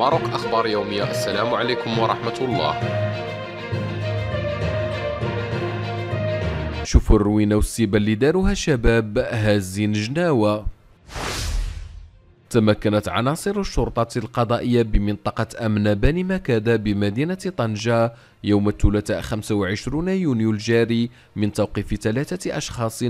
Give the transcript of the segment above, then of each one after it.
ماروك أخبار يومية السلام عليكم ورحمة الله شوفوا الروينة والسيبة اللي داروها شباب هازين جناوة تمكنت عناصر الشرطة القضائية بمنطقة أمن بني مكادة بمدينة طنجة يوم الثلاثاء 25 يونيو الجاري من توقيف ثلاثة أشخاص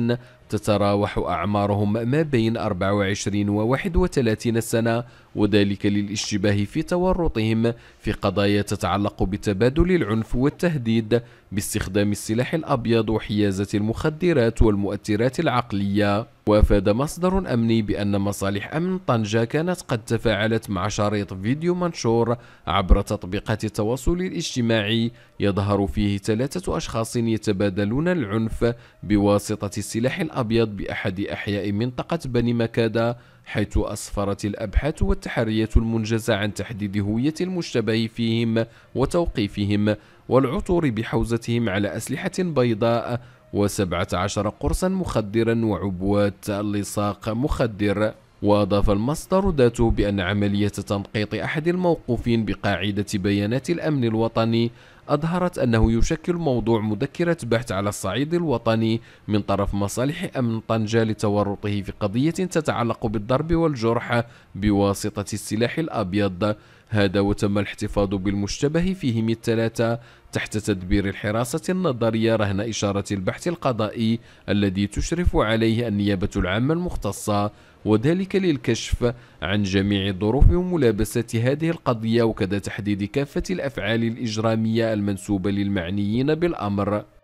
تتراوح أعمارهم ما بين 24 و 31 سنة وذلك للاشتباه في تورطهم في قضايا تتعلق بتبادل العنف والتهديد باستخدام السلاح الأبيض وحيازة المخدرات والمؤثرات العقلية وافاد مصدر أمني بأن مصالح أمن طنجة كانت قد تفاعلت مع شريط فيديو منشور عبر تطبيقات التواصل الاجتماعي يظهر فيه ثلاثة أشخاص يتبادلون العنف بواسطة السلاح الأبيض بأحد أحياء منطقة بني مكادة حيث أسفرت الأبحاث والتحريات المنجزة عن تحديد هوية المشتبه فيهم وتوقيفهم والعثور بحوزتهم على أسلحة بيضاء وسبعة عشر قرصا مخدرا وعبوات لصاق مخدر وأضاف المصدر ذاته بأن عملية تنقيط أحد الموقوفين بقاعدة بيانات الأمن الوطني أظهرت أنه يشكل موضوع مذكرة بحث على الصعيد الوطني من طرف مصالح أمن طنجة لتورطه في قضية تتعلق بالضرب والجرح بواسطة السلاح الأبيض هذا وتم الاحتفاظ بالمشتبه فيهم الثلاثة تحت تدبير الحراسة النظرية رهن إشارة البحث القضائي الذي تشرف عليه النيابة العامة المختصة وذلك للكشف عن جميع ظروف وملابسة هذه القضية وكذا تحديد كافة الأفعال الإجرامية المنسوبة للمعنيين بالأمر